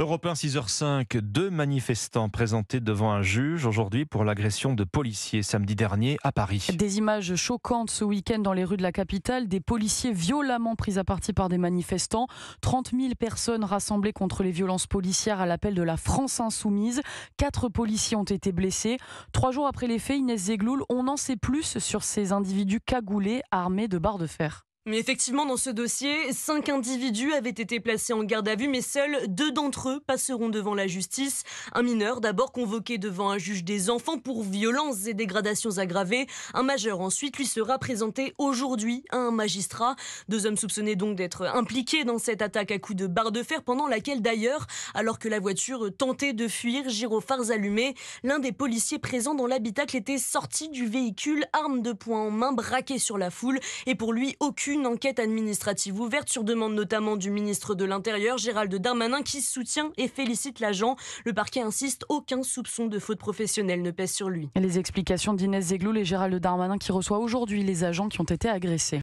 Européen 6h05, deux manifestants présentés devant un juge aujourd'hui pour l'agression de policiers samedi dernier à Paris. Des images choquantes ce week-end dans les rues de la capitale, des policiers violemment pris à partie par des manifestants, 30 000 personnes rassemblées contre les violences policières à l'appel de la France insoumise, quatre policiers ont été blessés. Trois jours après les faits, Inès Zegloul, on en sait plus sur ces individus cagoulés armés de barres de fer effectivement, dans ce dossier, cinq individus avaient été placés en garde à vue, mais seuls deux d'entre eux passeront devant la justice. Un mineur, d'abord convoqué devant un juge des enfants pour violences et dégradations aggravées. Un majeur, ensuite, lui sera présenté aujourd'hui à un magistrat. Deux hommes soupçonnés donc d'être impliqués dans cette attaque à coups de barre de fer, pendant laquelle, d'ailleurs, alors que la voiture tentait de fuir, gyrophares allumés, l'un des policiers présents dans l'habitacle était sorti du véhicule, arme de poing en main, braqué sur la foule. Et pour lui, aucune une enquête administrative ouverte sur demande notamment du ministre de l'Intérieur, Gérald Darmanin, qui soutient et félicite l'agent. Le parquet insiste, aucun soupçon de faute professionnelle ne pèse sur lui. Les explications d'Inès Zegloul et Gérald Darmanin qui reçoit aujourd'hui les agents qui ont été agressés.